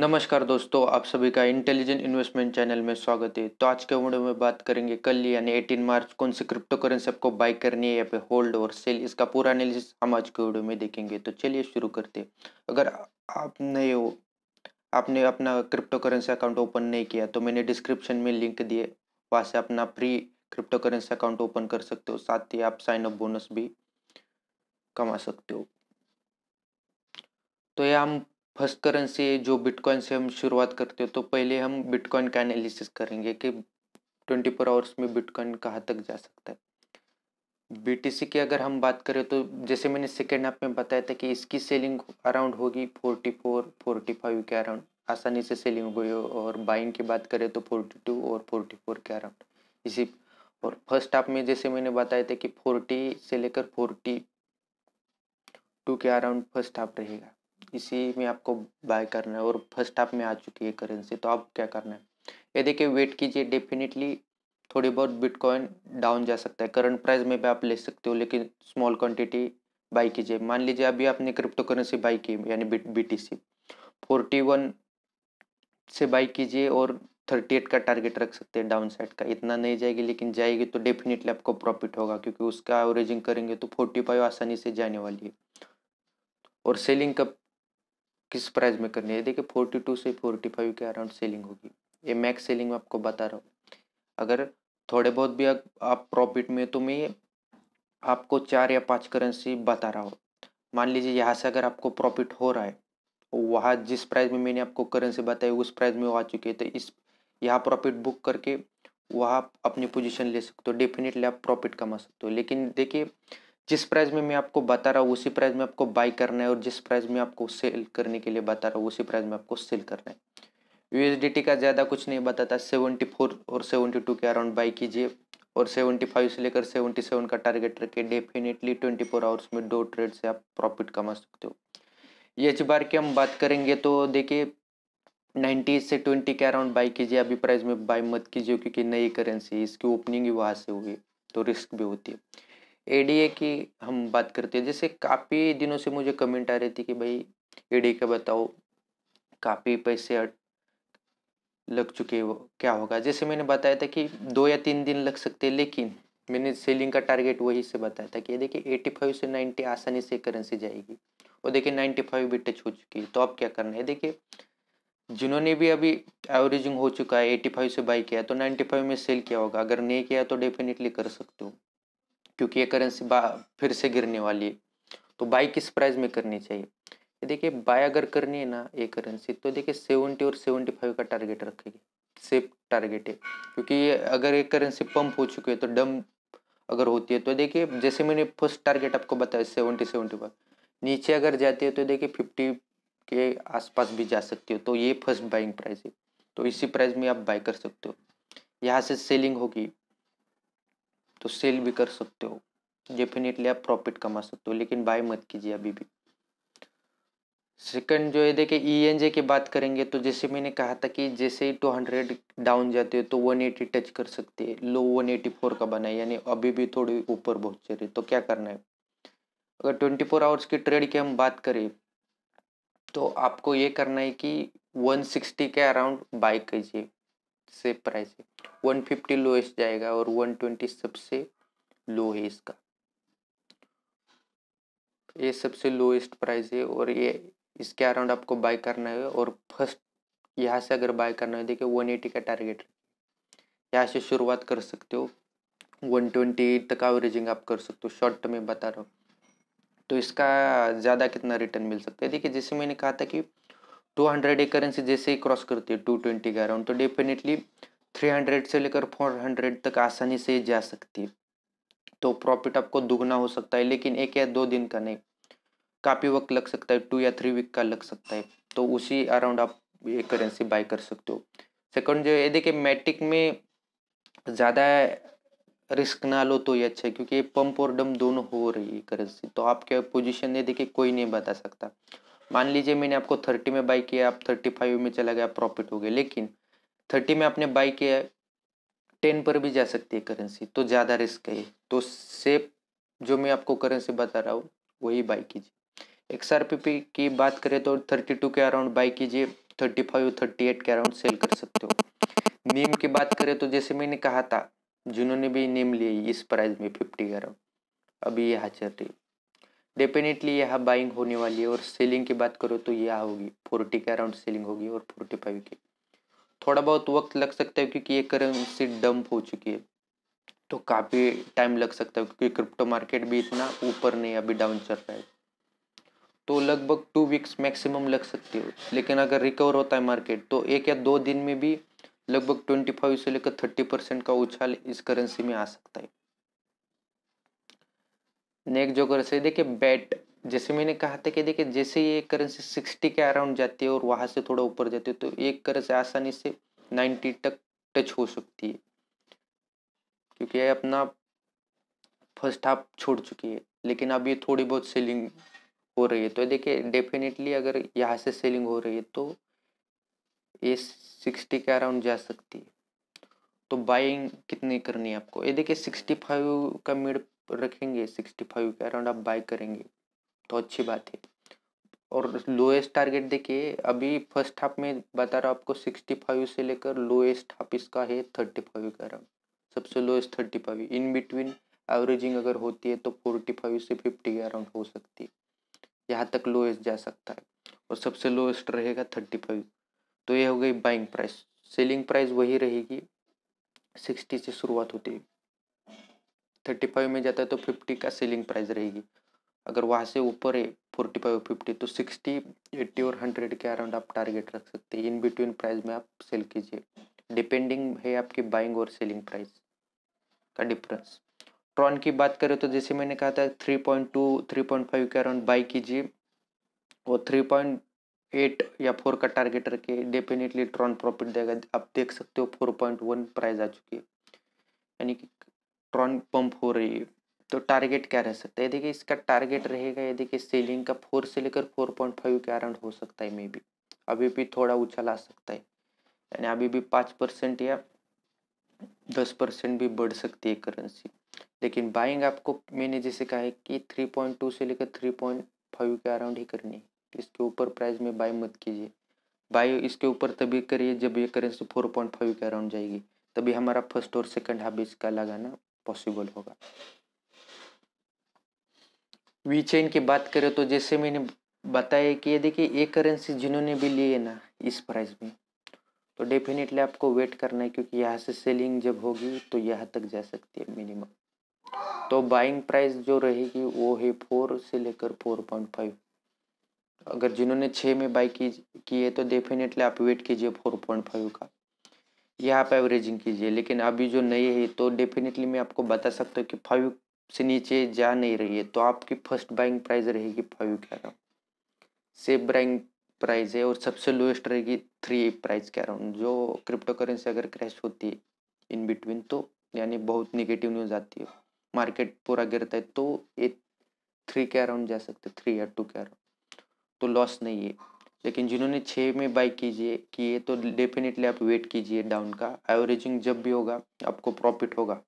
नमस्कार दोस्तों आप सभी का इंटेलिजेंट इन्वेस्टमेंट चैनल में स्वागत है तो आज के वीडियो में बात करेंगे कल यानी 18 मार्च कौन सी क्रिप्टो करेंसी आपको बाय करनी है या फिर होल्ड और सेल इसका पूरा एनालिसिस हम आज के वीडियो में देखेंगे तो चलिए शुरू करते अगर आप नए हो आपने अपना क्रिप्टो करेंसी अकाउंट ओपन नहीं किया तो मैंने डिस्क्रिप्शन में लिंक दिए वहाँ से अपना free cryptocurrency account open कर सकते हो साथ ही आप साइन अप बोनस भी कमा सकते हो तो ये हम फर्स्ट करेंसी जो बिटकॉइन से हम शुरुआत करते हो तो पहले हम बिटकॉइन का एनालिसिस करेंगे कि ट्वेंटी फोर आवर्स में बिटकॉइन कहाँ तक जा सकता है बीटीसी की अगर हम बात करें तो जैसे मैंने सेकेंड हाफ में बताया था कि इसकी सेलिंग अराउंड होगी फोर्टी फोर फोर्टी फाइव के अराउंड आसानी से सेलिंग हो गई और बाइंग की बात करें तो फोर्टी टू और फोर्टी फोर के अराउंड इसी और फर्स्ट हाफ में जैसे मैंने बताया था कि फोर्टी से लेकर फोर्टी टू के अराउंड फर्स्ट हाफ रहेगा इसी में आपको बाय करना है और फर्स्ट हाफ में आ चुकी है करेंसी तो आप क्या करना है ये देखिए वेट कीजिए डेफिनेटली थोड़ी बहुत बिटकॉइन डाउन जा सकता है करंट प्राइस में भी आप ले सकते हो लेकिन स्मॉल क्वांटिटी बाई कीजिए मान लीजिए अभी आपने क्रिप्टो करेंसी बाई की यानी B T C forty one से बाई कीजिए और थर्टी एट का टारगेट रख सकते हैं डाउन साइड का इतना नहीं जाएगी लेकिन जाएगी तो डेफिनेटली आपको प्रॉफिट होगा क्योंकि उसका एवरेजिंग करेंगे तो फोर्टी फाइव आसानी से जाने वाली है और सेलिंग कब किस प्राइस में करनी है देखिए फोर्टी टू से फोर्टी फाइव के अराउंड सेलिंग होगी ये मैक्स सेलिंग में आपको बता रहा हूँ अगर थोड़े बहुत भी आप प्रॉफिट में तो मैं आपको चार या पाँच करेंसी बता रहा हूँ मान लीजिए यहाँ से अगर आपको प्रॉफिट हो रहा है वहाँ जिस प्राइस में मैंने आपको करेंसी बताई उस प्राइस में वो आ चुकी है तो इस यहाँ प्रॉफिट बुक करके वहाँ अपनी पोजीशन ले सकते हो डेफिनेटली आप प्रॉफिट कमा सकते हो लेकिन देखिए जिस प्राइस में मैं आपको बता रहा हूँ उसी प्राइस में आपको बाई करना है और जिस प्राइस में आपको सेल करने के लिए बता रहा हूँ उसी प्राइस में आपको सेल करना है यूएसडीटी का ज़्यादा कुछ नहीं बताता सेवेंटी फोर और सेवेंटी टू के अराउंड बाई कीजिए और सेवेंटी फाइव से लेकर सेवेंटी सेवन का टारगेट रखे डेफिनेटली ट्वेंटी फोर आवर्स में दो ट्रेड से आप प्रॉफिट कमा सकते हो ये बार की हम बात करेंगे तो देखिए नाइन्टी से ट्वेंटी के अराउंड बाई कीजिए अभी प्राइस में बाई मत कीजिए क्योंकि नई करेंसी इसकी ओपनिंग ही वहाँ से हुई तो रिस्क भी होती है एडीए की हम बात करते हैं जैसे काफ़ी दिनों से मुझे कमेंट आ रही थी कि भाई एडीए का बताओ काफ़ी पैसे अट लग चुके वो क्या होगा जैसे मैंने बताया था कि दो या तीन दिन लग सकते हैं लेकिन मैंने सेलिंग का टारगेट वही से बताया था कि देखिए एटी फाइव से नाइन्टी आसानी से करेंसी जाएगी और देखिए नाइन्टी फाइव भी टच हो चुकी है तो अब क्या करना है देखिए जिन्होंने भी अभी एवरेजिंग हो चुका है एटी फाइव से बाई किया तो नाइन्टी फाइव में सेल किया होगा अगर नहीं किया तो डेफिनेटली कर सकते हो क्योंकि ये करेंसी फिर से गिरने वाली है तो बाई किस प्राइस में करनी चाहिए देखिए बाय अगर करनी है ना ये करेंसी तो देखिए सेवेंटी और सेवेंटी फाइव का टारगेट रखेगी सेफ टारगेट है क्योंकि ये अगर ये करेंसी पंप हो चुकी है तो डम अगर होती है तो देखिए जैसे मैंने फर्स्ट टारगेट आपको बताया सेवेंटी सेवेंटी फाइव नीचे अगर जाती है तो देखिए फिफ्टी के आसपास भी जा सकती हो तो ये फर्स्ट बाइंग प्राइस है तो इसी प्राइस में आप बाई कर सकते हो यहाँ से सेलिंग होगी तो सेल भी कर सकते हो डेफिनेटली आप प्रॉफिट कमा सकते हो लेकिन बाय मत कीजिए अभी भी सेकंड जो है देखे ई एन जे की बात करेंगे तो जैसे मैंने कहा था कि जैसे ही टू हंड्रेड डाउन जाते हो तो वन एटी टच कर सकते हैं लो वन एटी फोर का बना है यानी अभी भी थोड़ी ऊपर बहुत चल रही तो क्या करना है अगर ट्वेंटी फोर आवर्स की ट्रेड की हम बात करें तो आपको ये करना है कि वन सिक्सटी के अराउंड बाई कीजिए से प्राइस है वन फिफ्टी लोएस्ट जाएगा और वन ट्वेंटी सबसे लो है इसका ये सबसे लोएस्ट प्राइस है और ये इसके अराउंड आपको बाय करना है और फर्स्ट यहाँ से अगर बाय करना है देखिए वन एटी का टारगेट यहाँ से शुरुआत कर सकते हो वन ट्वेंटी तक एवरेजिंग आप कर सकते हो शॉर्ट टर्म में बता रहा हूँ तो इसका ज़्यादा कितना रिटर्न मिल सकता है देखिए जैसे मैंने कहा था कि टू हंड्रेड एक करेंसी जैसे ही क्रॉस करती है टू ट्वेंटी का अराउंड तो डेफिनेटली थ्री हंड्रेड से लेकर फोर हंड्रेड तक आसानी से जा सकती है तो प्रॉफिट आपको दुगना हो सकता है लेकिन एक या दो दिन का नहीं काफ़ी वक्त लग सकता है टू या थ्री वीक का लग सकता है तो उसी अराउंड आप ये करेंसी बाय कर सकते हो सेकंड जो है देखिए मैटिक में ज़्यादा रिस्क ना लो तो ये अच्छा है क्योंकि पंप और डम दोनों हो रही है करेंसी तो आपके पोजिशन ये देखिए कोई नहीं बता सकता मान लीजिए मैंने आपको थर्टी में बाई किया आप थर्टी फाइव में चला गया प्रॉफिट हो गया लेकिन थर्टी में आपने बाई किया टेन पर भी जा सकती है करेंसी तो ज़्यादा रिस्क है तो सेफ जो मैं आपको करेंसी बता रहा हूँ वही बाई कीजिए एक्स आर पी पी की बात करें तो थर्टी टू के अराउंड बाई कीजिए थर्टी फाइव थर्टी एट के अराउंड सेल कर सकते हो नीम की बात करें तो जैसे मैंने कहा था जिन्होंने भी नीम लिया इस प्राइस में फिफ्टी के अराउंड अभी यहाँ चल रही डेफिनेटली यहाँ बाइंग होने वाली है और सेलिंग की बात करो तो यह होगी फोर्टी के अराउंड सेलिंग होगी और फोर्टी फाइव की थोड़ा बहुत वक्त लग सकता है क्योंकि ये करेंसी डंप हो चुकी है तो काफ़ी टाइम लग सकता है क्योंकि क्रिप्टो मार्केट भी इतना ऊपर नहीं अभी डाउन चल रहा है तो लगभग टू वीक्स मैक्सिमम लग सकती है लेकिन अगर रिकवर होता है मार्केट तो एक या दो दिन में भी लगभग ट्वेंटी फाइव से लेकर थर्टी परसेंट का उछाल इस करेंसी में आ सकता है नेक्स्ट जो करेंसी है देखिए बैट जैसे मैंने कहा था कि देखिए जैसे ये करेंसी सिक्सटी के अराउंड जाती है और वहाँ से थोड़ा ऊपर जाती है तो एक करेंसी आसानी से नाइन्टी तक टच हो सकती है क्योंकि ये अपना फर्स्ट हाफ छोड़ चुकी है लेकिन अब ये थोड़ी बहुत सेलिंग हो रही है तो देखिए डेफिनेटली अगर यहाँ से सेलिंग हो रही है तो ये सिक्सटी के अराउंड जा सकती है तो बाइंग कितनी करनी है आपको ये देखिए सिक्सटी फाइव का मिड रखेंगे सिक्सटी फाइव के अराउंड आप बाई करेंगे तो अच्छी बात है और लोएस्ट टारगेट देखिए अभी फर्स्ट हाफ में बता रहा हूँ आपको सिक्सटी फाइव से लेकर लोएस्ट हाफ इसका है थर्टी फाइव का अराउंड सबसे lowest thirty five in between averaging अगर होती है तो फोर्टी फाइव से फिफ्टी के अराउंड हो सकती है यहाँ तक लोएस्ट जा सकता है और सबसे लोएस्ट रहेगा थर्टी फाइव तो ये हो गई बाइंग प्राइस सेलिंग प्राइस वही रहेगी सिक्सटी से शुरुआत होती है थर्टी फाइव में जाता है तो फिफ्टी का सेलिंग प्राइस रहेगी अगर वहाँ से ऊपर है फोर्टी फाइव फिफ्टी तो सिक्सटी एट्टी और हंड्रेड के अराउंड आप टारगेट रख सकते हैं इन बिटवीन प्राइस में आप सेल कीजिए डिपेंडिंग है आपकी बाइंग और सेलिंग प्राइस का डिफरेंस ट्रॉन की बात करें तो जैसे मैंने कहा था three point two three point five के अराउंड बाई कीजिए और थ्री पॉइंट एट या फोर का टारगेट रखिए डेफिनेटली ट्रॉन प्रॉफिट देगा आप देख सकते हो फोर पॉइंट वन प्राइस आ चुकी है यानी कि इलेक्ट्रॉन पंप हो रही है तो टारगेट क्या रह सकता है देखिए इसका टारगेट रहेगा ये देखिए सेलिंग का फोर से लेकर फोर पॉइंट फाइव के अराउंड हो सकता है मे बी अभी भी थोड़ा उछाल आ सकता है यानी अभी भी पाँच परसेंट या दस परसेंट भी बढ़ सकती है करेंसी लेकिन बाइंग आपको मैंने जैसे कहा है कि थ्री पॉइंट टू से लेकर थ्री पॉइंट फाइव के अराउंड ही करनी है इसके ऊपर प्राइस में बाई मत कीजिए बाई इसके ऊपर तभी करिए जब ये करेंसी फोर पॉइंट फाइव के अराउंड जाएगी तभी हमारा फर्स्ट और सेकंड हाफ इसका लगाना पॉसिबल होगा वी चेन की बात करें तो जैसे मैंने बताया कि ये देखिए एक करेंसी जिन्होंने भी लिए ना इस प्राइस में तो डेफिनेटली आपको वेट करना है क्योंकि यहाँ से सेलिंग जब होगी तो यहाँ तक जा सकती है मिनिमम तो बाइंग प्राइस जो रहेगी वो है फोर से लेकर फोर पॉइंट फाइव अगर जिन्होंने छः में बाई की है तो डेफिनेटली आप वेट कीजिए फोर पॉइंट फाइव का यहाँ आप एवरेजिंग कीजिए लेकिन अभी जो नए है तो डेफिनेटली मैं आपको बता सकता हूँ कि फाइव से नीचे जा नहीं रही है तो आपकी फर्स्ट बाइंग प्राइस रहेगी फाइव कह रहा हूँ सेफ बाइंग प्राइस है और सबसे लोएस्ट रहेगी थ्री प्राइस कह रहा हूँ जो क्रिप्टो करेंसी अगर क्रैश होती है इन बिटवीन तो यानी बहुत निगेटिव न्यूज़ आती है मार्केट पूरा गिरता है तो ये थ्री के अराउंड जा सकते थ्री या टू के अराउंड तो लॉस नहीं है लेकिन जिन्होंने छः में बाई कीजिए किए तो डेफिनेटली आप वेट कीजिए डाउन का एवरेजिंग जब भी होगा आपको प्रॉफिट होगा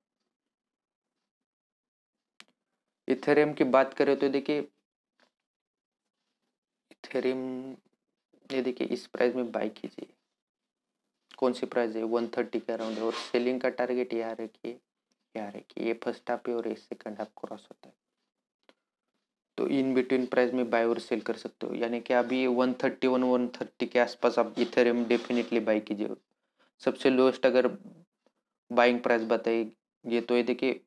इथेरियम की बात करें तो देखिए इथेरियम ये देखिए इस प्राइस में बाई कीजिए कौन सी प्राइस है वन थर्टी के अराउंड है और सेलिंग का टारगेट यहाँ रखिए यहाँ रखिए ये फर्स्ट हाफ है और ये सेकंड हाफ क्रॉस होता है तो इन बिटवीन प्राइस में बाय और सेल कर सकते हो यानी कि अभी one thirty one one thirty के आसपास आप इथेरियम डेफिनेटली बाई कीजिए सबसे लोएस्ट अगर बाइंग प्राइस बताइए तो ये देखिए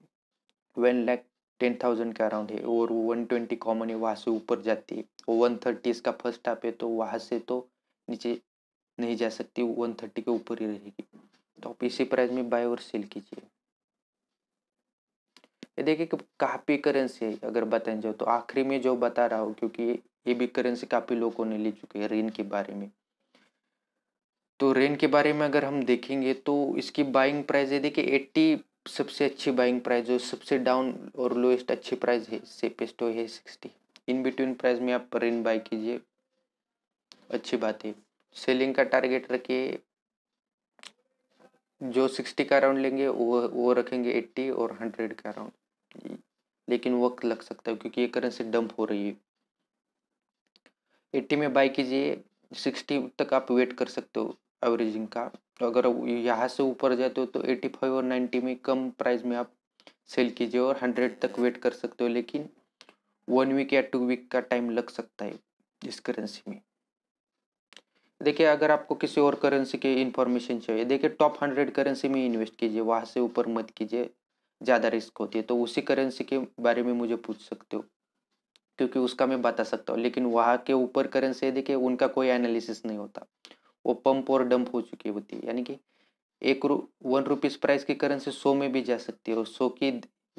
वन लैख टेन थाउजेंड के अराउंड है और वो वन ट्वेंटी कॉमन है वहाँ से ऊपर जाती है वो वन थर्टी इसका फर्स्ट हाफ है तो वहाँ से तो नीचे नहीं जा सकती वन थर्टी के ऊपर ही रहेगी तो आप इसी प्राइस में बाय और सेल कीजिए ये देखिए कि काफ़ी करेंसी है अगर बताएं जाओ तो आखिरी में जो बता रहा हो क्योंकि ये भी करेंसी काफ़ी लोगों ने ले चुकी है रेन के बारे में तो रेन के बारे में अगर हम देखेंगे तो इसकी बाइंग प्राइस ये देखिए एट्टी सबसे अच्छी बाइंग प्राइस जो सबसे डाउन और लोएस्ट अच्छी प्राइस है सेपेस्ट हो तो है सिक्सटी इन बिटवीन प्राइस में आप रेन बाई कीजिए अच्छी बात है सेलिंग का टारगेट रखिए जो सिक्सटी का राउंड लेंगे वो वो रखेंगे एट्टी और हंड्रेड का राउंड लेकिन वक्त लग सकता है क्योंकि ये करेंसी डंप हो रही है एट्टी में बाई कीजिए सिक्सटी तक आप वेट कर सकते हो एवरेजिंग का तो अगर यहाँ से ऊपर जाते हो तो एट्टी फाइव और नाइन्टी में कम प्राइस में आप सेल कीजिए और हंड्रेड तक वेट कर सकते हो लेकिन वन वीक या टू वीक का टाइम लग सकता है इस करेंसी में देखिए अगर आपको किसी और करेंसी की इन्फॉर्मेशन चाहिए देखिए टॉप हंड्रेड करेंसी में इन्वेस्ट कीजिए वहाँ से ऊपर मत कीजिए ज़्यादा रिस्क होती है तो उसी करेंसी के बारे में मुझे पूछ सकते हो क्योंकि उसका मैं बता सकता हूँ लेकिन वहाँ के ऊपर करेंसी देखिए उनका कोई एनालिसिस नहीं होता वो पंप और डंप हो चुकी होती है यानी कि एक रू वन रुपीज़ प्राइस की करेंसी सौ में भी जा सकती है और सौ की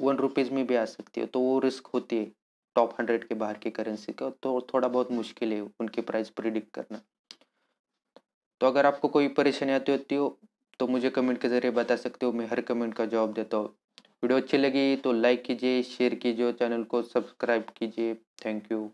वन रुपीज़ में भी आ सकती है तो वो रिस्क होती है टॉप हंड्रेड के बाहर की करेंसी का तो थोड़ा बहुत मुश्किल है उनके प्राइस प्रिडिक्ट करना तो अगर आपको कोई परेशानी आती होती हो तो मुझे कमेंट के ज़रिए बता सकते हो मैं हर कमेंट का जवाब देता हूँ वीडियो अच्छी लगी तो लाइक कीजिए शेयर कीजिए चैनल को सब्सक्राइब कीजिए थैंक यू